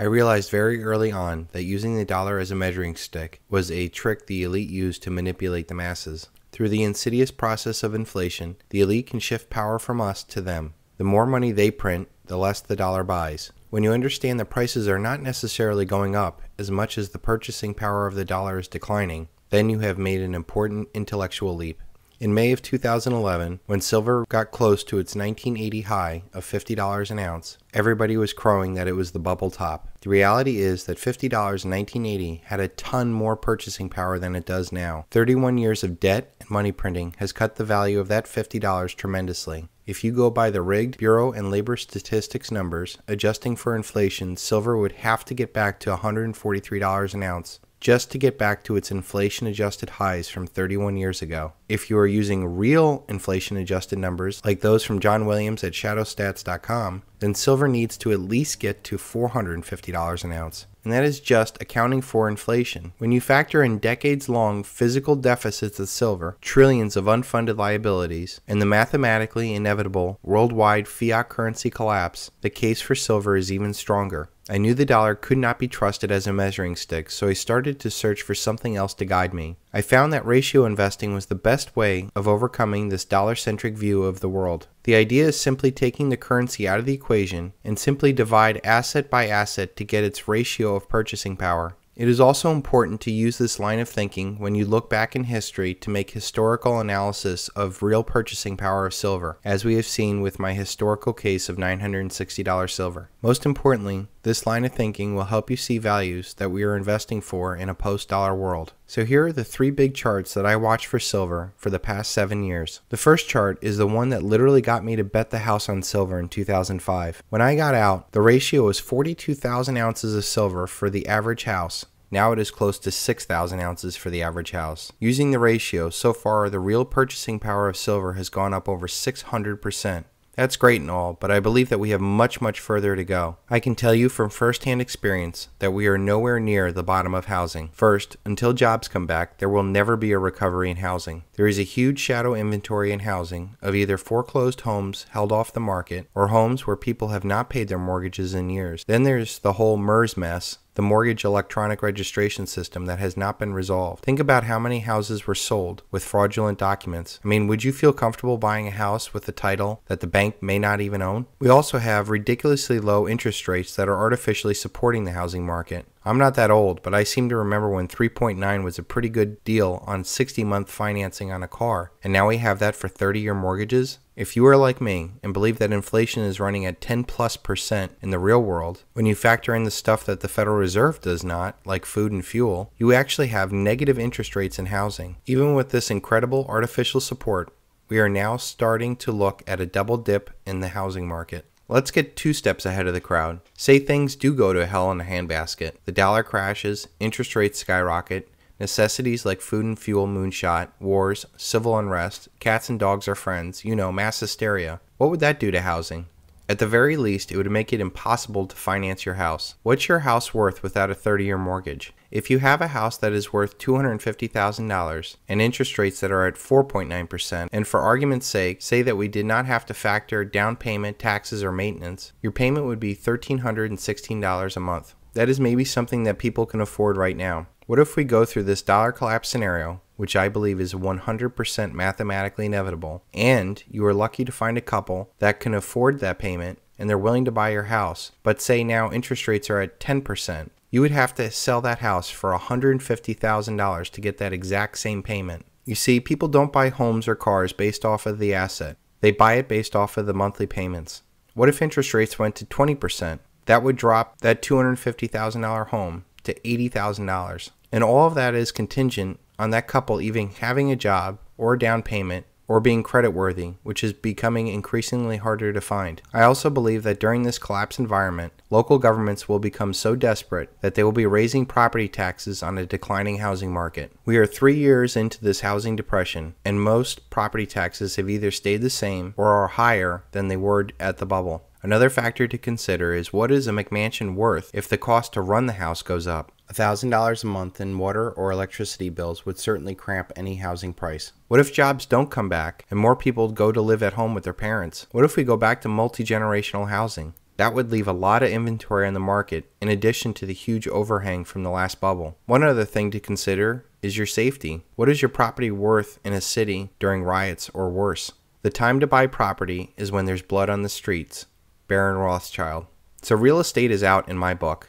I realized very early on that using the dollar as a measuring stick was a trick the elite used to manipulate the masses. Through the insidious process of inflation, the elite can shift power from us to them. The more money they print, the less the dollar buys. When you understand that prices are not necessarily going up as much as the purchasing power of the dollar is declining, then you have made an important intellectual leap. In May of 2011, when silver got close to its 1980 high of $50 an ounce, everybody was crowing that it was the bubble top. The reality is that $50 in 1980 had a ton more purchasing power than it does now. 31 years of debt and money printing has cut the value of that $50 tremendously. If you go by the rigged Bureau and Labor Statistics numbers, adjusting for inflation, silver would have to get back to $143 an ounce just to get back to its inflation adjusted highs from 31 years ago. If you are using real inflation adjusted numbers like those from John Williams at shadowstats.com, then silver needs to at least get to $450 an ounce. And that is just accounting for inflation. When you factor in decades long physical deficits of silver, trillions of unfunded liabilities, and the mathematically inevitable worldwide fiat currency collapse, the case for silver is even stronger. I knew the dollar could not be trusted as a measuring stick, so I started to search for something else to guide me. I found that ratio investing was the best way of overcoming this dollar centric view of the world. The idea is simply taking the currency out of the equation and simply divide asset by asset to get its ratio of purchasing power. It is also important to use this line of thinking when you look back in history to make historical analysis of real purchasing power of silver, as we have seen with my historical case of $960 silver. Most importantly, this line of thinking will help you see values that we are investing for in a post dollar world. So here are the three big charts that I watch for silver for the past seven years. The first chart is the one that literally got me to bet the house on silver in 2005. When I got out, the ratio was 42,000 ounces of silver for the average house. Now it is close to 6,000 ounces for the average house. Using the ratio, so far the real purchasing power of silver has gone up over 600%. That's great and all, but I believe that we have much, much further to go. I can tell you from firsthand experience that we are nowhere near the bottom of housing. First, until jobs come back, there will never be a recovery in housing. There is a huge shadow inventory in housing of either foreclosed homes held off the market or homes where people have not paid their mortgages in years. Then there's the whole MERS mess the mortgage electronic registration system that has not been resolved. Think about how many houses were sold with fraudulent documents. I mean, would you feel comfortable buying a house with a title that the bank may not even own? We also have ridiculously low interest rates that are artificially supporting the housing market. I'm not that old, but I seem to remember when 3.9 was a pretty good deal on 60 month financing on a car, and now we have that for 30 year mortgages. If you are like me and believe that inflation is running at 10 plus percent in the real world, when you factor in the stuff that the Federal Reserve does not, like food and fuel, you actually have negative interest rates in housing. Even with this incredible artificial support, we are now starting to look at a double dip in the housing market. Let's get two steps ahead of the crowd. Say things do go to hell in a handbasket. The dollar crashes, interest rates skyrocket, Necessities like food and fuel, moonshot, wars, civil unrest, cats and dogs are friends, you know, mass hysteria. What would that do to housing? At the very least, it would make it impossible to finance your house. What's your house worth without a 30 year mortgage? If you have a house that is worth $250,000 and interest rates that are at 4.9%, and for argument's sake, say that we did not have to factor down payment, taxes, or maintenance, your payment would be $1,316 a month. That is maybe something that people can afford right now. What if we go through this dollar collapse scenario, which I believe is 100% mathematically inevitable, and you are lucky to find a couple that can afford that payment and they're willing to buy your house, but say now interest rates are at 10%? You would have to sell that house for $150,000 to get that exact same payment. You see, people don't buy homes or cars based off of the asset. They buy it based off of the monthly payments. What if interest rates went to 20%? That would drop that $250,000 home to $80,000. And all of that is contingent on that couple even having a job or a down payment or being creditworthy, which is becoming increasingly harder to find. I also believe that during this collapse environment, local governments will become so desperate that they will be raising property taxes on a declining housing market. We are three years into this housing depression, and most property taxes have either stayed the same or are higher than they were at the bubble. Another factor to consider is what is a McMansion worth if the cost to run the house goes up? $1,000 a month in water or electricity bills would certainly cramp any housing price. What if jobs don't come back and more people go to live at home with their parents? What if we go back to multi generational housing? That would leave a lot of inventory on the market in addition to the huge overhang from the last bubble. One other thing to consider is your safety. What is your property worth in a city during riots or worse? The time to buy property is when there's blood on the streets. Baron Rothschild. So real estate is out in my book.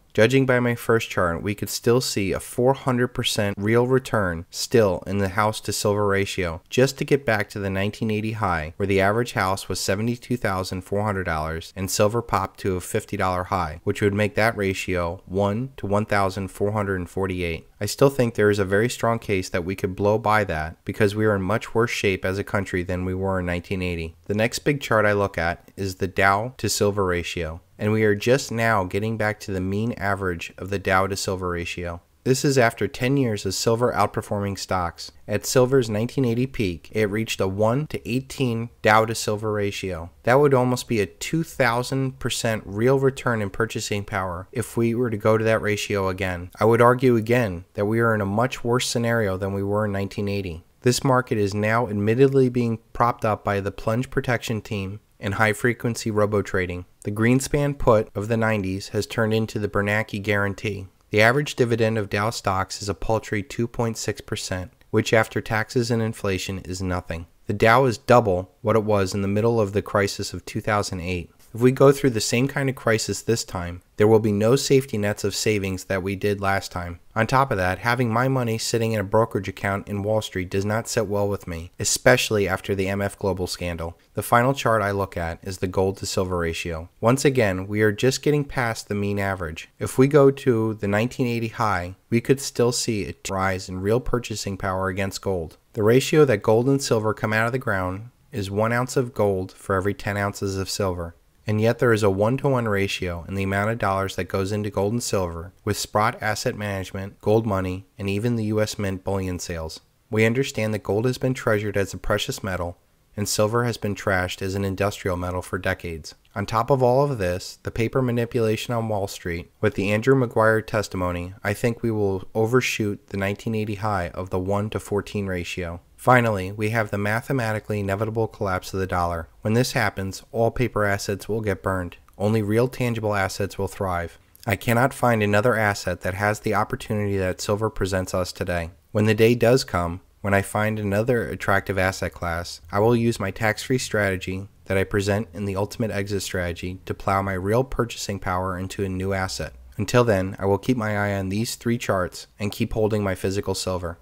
Judging by my first chart, we could still see a 400% real return still in the house to silver ratio just to get back to the 1980 high where the average house was $72,400 and silver popped to a $50 high, which would make that ratio 1 to 1,448. I still think there is a very strong case that we could blow by that because we are in much worse shape as a country than we were in 1980. The next big chart I look at is the Dow to silver ratio and we are just now getting back to the mean average of the Dow to silver ratio. This is after 10 years of silver outperforming stocks. At silver's 1980 peak, it reached a 1 to 18 Dow to silver ratio. That would almost be a 2,000% real return in purchasing power if we were to go to that ratio again. I would argue again that we are in a much worse scenario than we were in 1980. This market is now admittedly being propped up by the plunge protection team and high frequency robo trading. The Greenspan put of the 90s has turned into the Bernanke guarantee. The average dividend of Dow stocks is a paltry 2.6%, which after taxes and inflation is nothing. The Dow is double what it was in the middle of the crisis of 2008. If we go through the same kind of crisis this time, there will be no safety nets of savings that we did last time. On top of that, having my money sitting in a brokerage account in Wall Street does not sit well with me, especially after the MF Global scandal. The final chart I look at is the gold to silver ratio. Once again, we are just getting past the mean average. If we go to the 1980 high, we could still see a rise in real purchasing power against gold. The ratio that gold and silver come out of the ground is 1 ounce of gold for every 10 ounces of silver. And yet there is a one to one ratio in the amount of dollars that goes into gold and silver with Sprott Asset Management, gold money, and even the U.S. Mint bullion sales. We understand that gold has been treasured as a precious metal and silver has been trashed as an industrial metal for decades. On top of all of this, the paper manipulation on Wall Street, with the Andrew McGuire testimony, I think we will overshoot the 1980 high of the 1 to 14 ratio. Finally, we have the mathematically inevitable collapse of the dollar. When this happens, all paper assets will get burned. Only real tangible assets will thrive. I cannot find another asset that has the opportunity that silver presents us today. When the day does come, when I find another attractive asset class, I will use my tax free strategy that I present in the ultimate exit strategy to plow my real purchasing power into a new asset. Until then, I will keep my eye on these three charts and keep holding my physical silver.